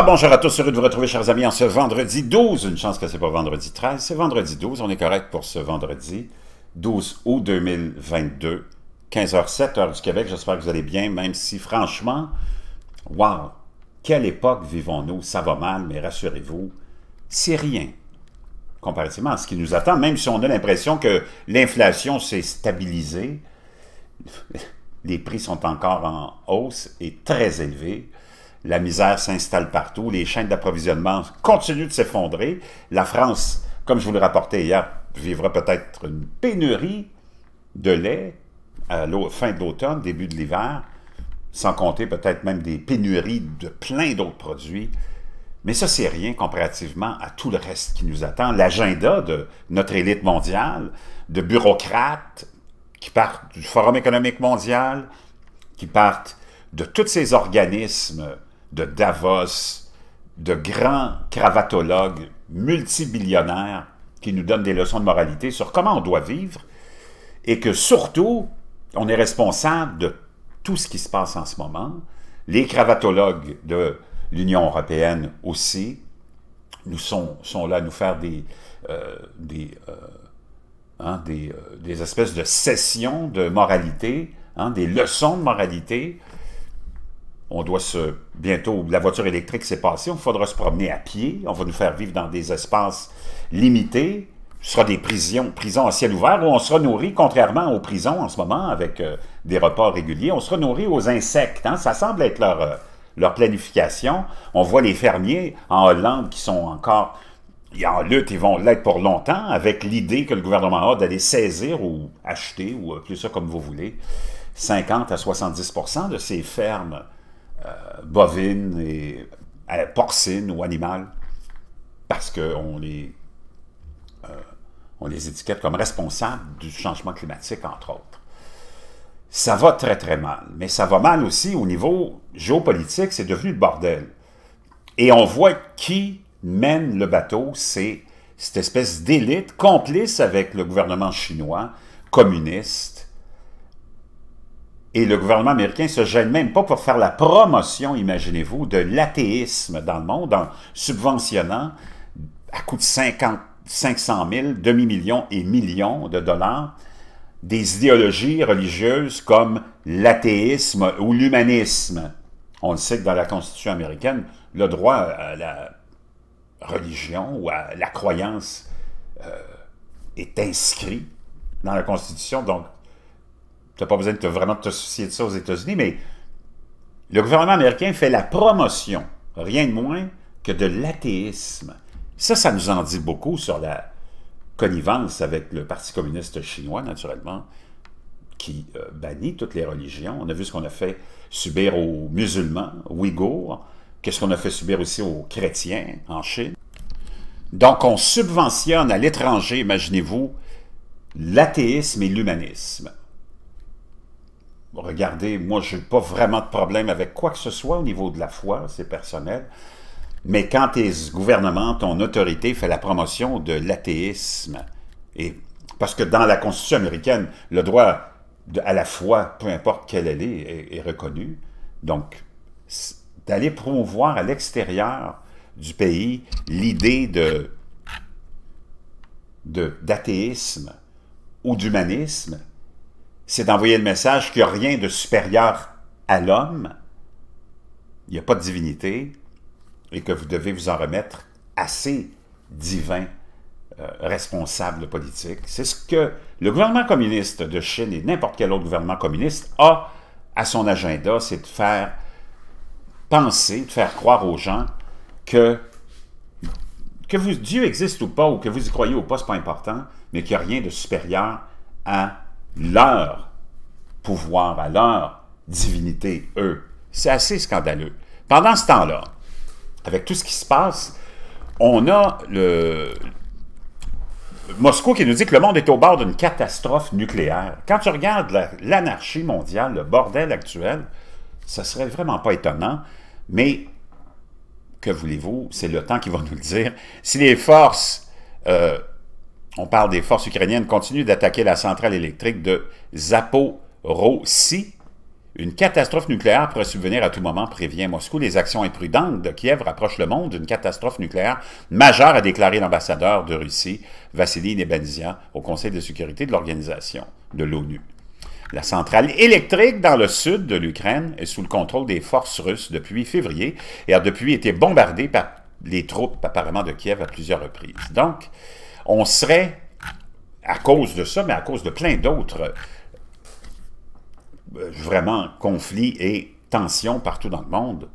bonjour à tous, heureux de vous retrouver chers amis en ce vendredi 12, une chance que c'est pas vendredi 13, c'est vendredi 12, on est correct pour ce vendredi 12 août 2022, 15h07 heure du Québec, j'espère que vous allez bien, même si franchement, wow, quelle époque vivons-nous, ça va mal, mais rassurez-vous, c'est rien comparativement à ce qui nous attend, même si on a l'impression que l'inflation s'est stabilisée, les prix sont encore en hausse et très élevés. La misère s'installe partout, les chaînes d'approvisionnement continuent de s'effondrer. La France, comme je vous le rapportais hier, vivra peut-être une pénurie de lait à euh, la fin de l'automne, début de l'hiver, sans compter peut-être même des pénuries de plein d'autres produits. Mais ça, c'est rien comparativement à tout le reste qui nous attend. L'agenda de notre élite mondiale, de bureaucrates qui partent du Forum économique mondial, qui partent de tous ces organismes de Davos, de grands cravatologues multibillionnaires qui nous donnent des leçons de moralité sur comment on doit vivre et que surtout, on est responsable de tout ce qui se passe en ce moment. Les cravatologues de l'Union européenne aussi nous sont, sont là à nous faire des, euh, euh, hein, euh, des, espèces de sessions de moralité, hein, des leçons de moralité on doit se... Bientôt, la voiture électrique s'est passée, on faudra se promener à pied, on va nous faire vivre dans des espaces limités, ce sera des prisons, prisons à ciel ouvert où on sera nourri, contrairement aux prisons en ce moment, avec euh, des repas réguliers, on sera nourri aux insectes. Hein. Ça semble être leur, euh, leur planification. On voit les fermiers en Hollande qui sont encore en lutte, ils vont l'être pour longtemps, avec l'idée que le gouvernement a d'aller saisir ou acheter, ou euh, plus ça comme vous voulez, 50 à 70 de ces fermes euh, bovines et euh, porcines ou animales parce qu'on les, euh, on les étiquette comme responsables du changement climatique, entre autres ça va très très mal. Mais ça va mal aussi au niveau géopolitique, c'est devenu le bordel. Et on voit qui mène le bateau, c'est cette espèce d'élite complice avec le gouvernement chinois, communiste, et le gouvernement américain se gêne même pas pour faire la promotion, imaginez-vous, de l'athéisme dans le monde en subventionnant à coût de 50, 500 000, demi-millions et millions de dollars des idéologies religieuses comme l'athéisme ou l'humanisme. On le sait que dans la Constitution américaine, le droit à la religion ou à la croyance euh, est inscrit dans la Constitution, donc pas besoin de vraiment te soucier de ça aux États-Unis, mais le gouvernement américain fait la promotion, rien de moins, que de l'athéisme. Ça, ça nous en dit beaucoup sur la connivence avec le Parti communiste chinois, naturellement, qui euh, bannit toutes les religions. On a vu ce qu'on a fait subir aux musulmans, aux Ouïghours, qu'est-ce qu'on a fait subir aussi aux chrétiens en Chine. Donc, on subventionne à l'étranger, imaginez-vous, l'athéisme et l'humanisme regardez, moi, je n'ai pas vraiment de problème avec quoi que ce soit au niveau de la foi, c'est personnel. Mais quand tes gouvernements, ton autorité fait la promotion de l'athéisme, et parce que dans la Constitution américaine, le droit à la foi, peu importe quelle elle est, est, est reconnu. Donc, d'aller promouvoir à l'extérieur du pays l'idée de d'athéisme ou d'humanisme, c'est d'envoyer le message qu'il n'y a rien de supérieur à l'homme, il n'y a pas de divinité, et que vous devez vous en remettre à ces divins euh, responsables politiques. C'est ce que le gouvernement communiste de Chine et n'importe quel autre gouvernement communiste a à son agenda, c'est de faire penser, de faire croire aux gens que, que vous, Dieu existe ou pas, ou que vous y croyez ou pas, ce n'est pas important, mais qu'il n'y a rien de supérieur à leur pouvoir, à leur divinité, eux. C'est assez scandaleux. Pendant ce temps-là, avec tout ce qui se passe, on a le... Moscou qui nous dit que le monde est au bord d'une catastrophe nucléaire. Quand tu regardes l'anarchie mondiale, le bordel actuel, ça serait vraiment pas étonnant, mais que voulez-vous, c'est le temps qui va nous le dire. Si les forces euh, on parle des forces ukrainiennes, continuent d'attaquer la centrale électrique de Zaporossi. Une catastrophe nucléaire pourrait subvenir à tout moment, prévient Moscou. Les actions imprudentes de Kiev rapprochent le monde d'une catastrophe nucléaire majeure, a déclaré l'ambassadeur de Russie, Vassili Nebenzia, au Conseil de sécurité de l'organisation de l'ONU. La centrale électrique dans le sud de l'Ukraine est sous le contrôle des forces russes depuis février et a depuis été bombardée par les troupes apparemment de Kiev à plusieurs reprises. Donc, on serait, à cause de ça, mais à cause de plein d'autres, euh, vraiment conflits et tensions partout dans le monde,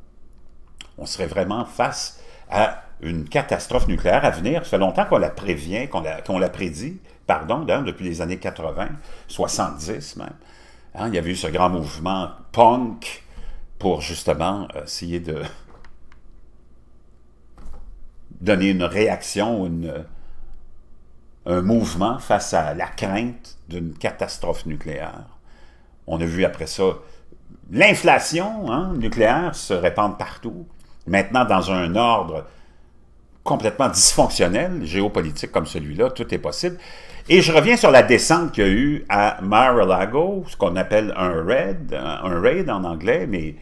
on serait vraiment face à une catastrophe nucléaire à venir. Ça fait longtemps qu'on la prévient, qu'on la, la, prédit, pardon, depuis les années 80, 70 même. Hein, il y avait eu ce grand mouvement punk pour justement euh, essayer de donner une réaction, une, un mouvement face à la crainte d'une catastrophe nucléaire. On a vu après ça l'inflation hein, nucléaire se répandre partout, maintenant dans un ordre complètement dysfonctionnel, géopolitique comme celui-là, tout est possible. Et je reviens sur la descente qu'il y a eu à Mar-a-Lago, ce qu'on appelle un raid, un raid en anglais, mais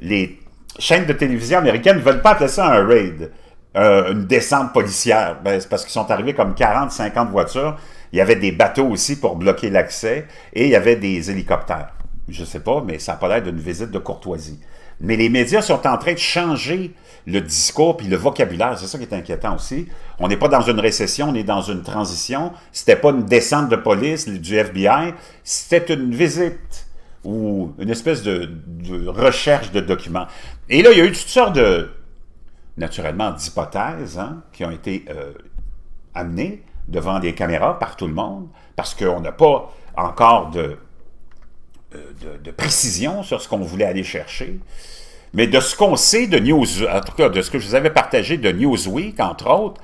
les chaînes de télévision américaines ne veulent pas appeler ça un raid. Euh, une descente policière. Ben, parce qu'ils sont arrivés comme 40, 50 voitures. Il y avait des bateaux aussi pour bloquer l'accès et il y avait des hélicoptères. Je ne sais pas, mais ça n'a pas l'air d'une visite de courtoisie. Mais les médias sont en train de changer le discours et le vocabulaire. C'est ça qui est inquiétant aussi. On n'est pas dans une récession, on est dans une transition. C'était pas une descente de police du FBI, c'était une visite ou une espèce de, de recherche de documents. Et là, il y a eu toutes sortes de, naturellement d'hypothèses hein, qui ont été euh, amenées devant les caméras par tout le monde, parce qu'on n'a pas encore euh, de, précision sur ce qu'on voulait aller chercher. Mais de ce qu'on sait de News, en tout cas de ce que je vous avais partagé de Newsweek, entre autres,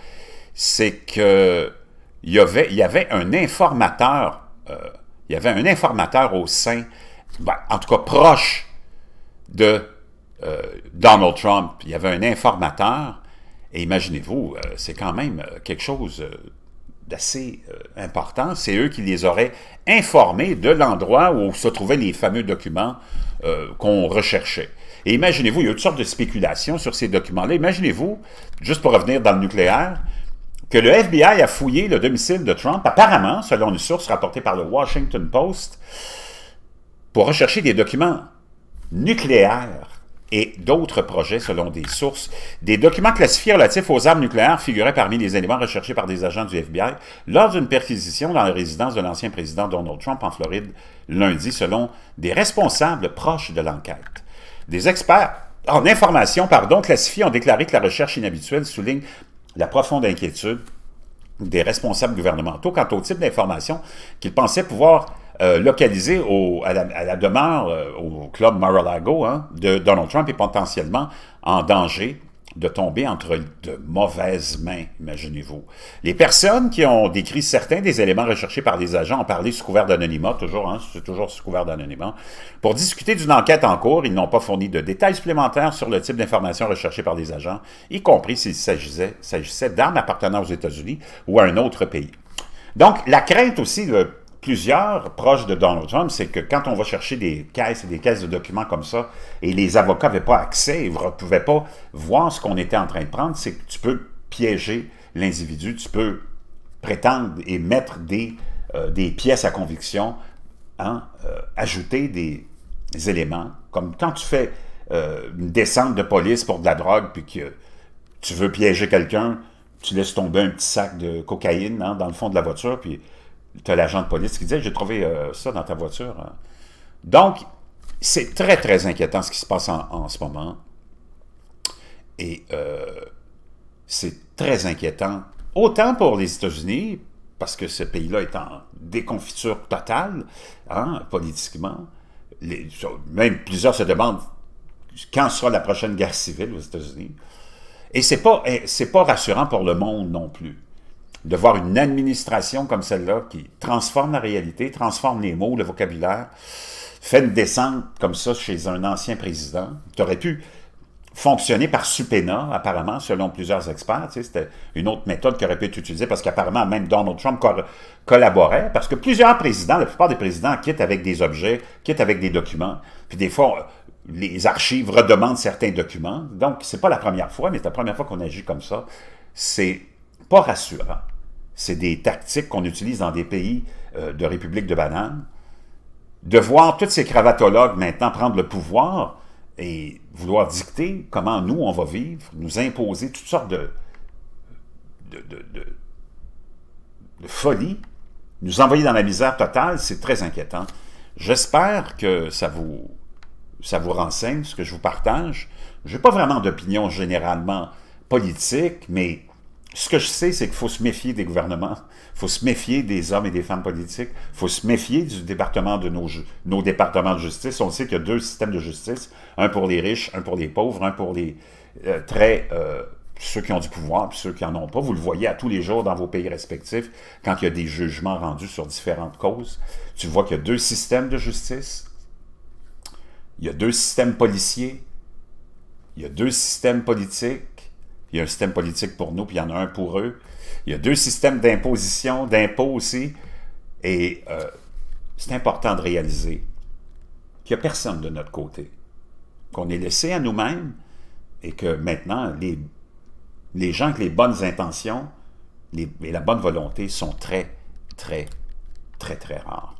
c'est que il y avait, y avait un informateur, euh, il y avait un informateur au sein, ben, en tout cas proche de euh, Donald Trump, il y avait un informateur, et imaginez-vous, euh, c'est quand même euh, quelque chose d'assez important. C'est eux qui les auraient informés de l'endroit où se trouvaient les fameux documents qu'on recherchait. Et imaginez-vous, il y a eu toutes sortes de spéculations sur ces documents-là. Imaginez-vous, juste pour revenir dans le nucléaire, que le FBI a fouillé le domicile de Trump, apparemment, selon une source rapportée par le Washington Post, pour rechercher des documents nucléaires et d'autres projets selon des sources. Des documents classifiés relatifs aux armes nucléaires figuraient parmi les éléments recherchés par des agents du FBI lors d'une perquisition dans la résidence de l'ancien président Donald Trump en Floride lundi, selon des responsables proches de l'enquête. Des experts en information pardon, classifiés, ont déclaré que la recherche inhabituelle souligne la profonde inquiétude des responsables gouvernementaux quant au type d'informations qu'ils pensaient pouvoir euh, localisé à, la, demeure euh, au club Mar-a-Lago hein, de Donald Trump est potentiellement en danger de tomber entre de mauvaises mains, imaginez-vous. Les personnes qui ont décrit certains des éléments recherchés par les agents ont parlé sous couvert d'anonymat, toujours, hein, c'est toujours sous couvert d'anonymat. Pour discuter d'une enquête en cours, ils n'ont pas fourni de détails supplémentaires sur le type d'informations recherchées par les agents, y compris s'il s'agissait, s'agissait d'armes appartenant aux États-Unis ou à un autre pays. Donc, la crainte aussi de plusieurs proches de Donald Trump, c'est que quand on va chercher des caisses et des caisses de documents comme ça, et les avocats n'avaient pas accès, ils ne pouvaient pas voir ce qu'on était en train de prendre, c'est que tu peux piéger l'individu, tu peux prétendre et mettre des, euh, pièces à conviction, hein, euh, ajouter des éléments, comme quand tu fais euh, une descente de police pour de la drogue, puis que tu veux piéger quelqu'un, tu laisses tomber un petit sac de cocaïne hein, dans le fond de la voiture, puis tu as l'agent de police qui disait, j'ai trouvé euh, ça dans ta voiture. Hein. Donc, c'est très, très inquiétant ce qui se passe en, ce moment. Et euh, c'est très inquiétant, autant pour les États-Unis, parce que ce pays-là est en déconfiture totale, hein, politiquement. même plusieurs se demandent quand sera la prochaine guerre civile aux États-Unis. Et ce n'est pas rassurant pour le monde non plus de voir une administration comme celle-là qui transforme la réalité, transforme les mots, le vocabulaire, fait une descente comme ça chez un ancien président, Tu aurais pu fonctionner par supéna, apparemment, selon plusieurs experts. C'était une autre méthode qui aurait pu être utilisée parce qu'apparemment, même Donald Trump collaborait parce que plusieurs présidents, la plupart des présidents, quittent avec des objets, quittent avec des documents. Puis des fois, les archives redemandent certains documents. Donc, c'est pas la première fois, mais c'est la première fois qu'on agit comme ça. C'est pas rassurant c'est des tactiques qu'on utilise dans des pays euh, de République de Banane. de voir tous ces cravatologues maintenant prendre le pouvoir et vouloir dicter comment nous, on va vivre, nous imposer toutes sortes de, de, de, folies, nous envoyer dans la misère totale, c'est très inquiétant. J'espère que ça vous, ça vous renseigne, ce que je vous partage. Je n'ai pas vraiment d'opinion généralement politique, mais ce que je sais, c'est qu'il faut se méfier des gouvernements, il faut se méfier des hommes et des femmes politiques, il faut se méfier du département de nos, nos départements de justice. On sait qu'il y a deux systèmes de justice, un pour les riches, un pour les pauvres, un pour les euh, très... Euh, ceux qui ont du pouvoir puis ceux qui n'en ont pas. Vous le voyez à tous les jours dans vos pays respectifs, quand il y a des jugements rendus sur différentes causes. Tu vois qu'il y a deux systèmes de justice, il y a deux systèmes policiers, il y a deux systèmes politiques, il y a un système politique pour nous, puis il y en a un pour eux. Il y a deux systèmes d'imposition, d'impôts aussi. Et euh, c'est important de réaliser qu'il n'y a personne de notre côté, qu'on est laissé à nous-mêmes et que maintenant, les, les gens avec les bonnes intentions et la bonne volonté sont très, très, très, très rares.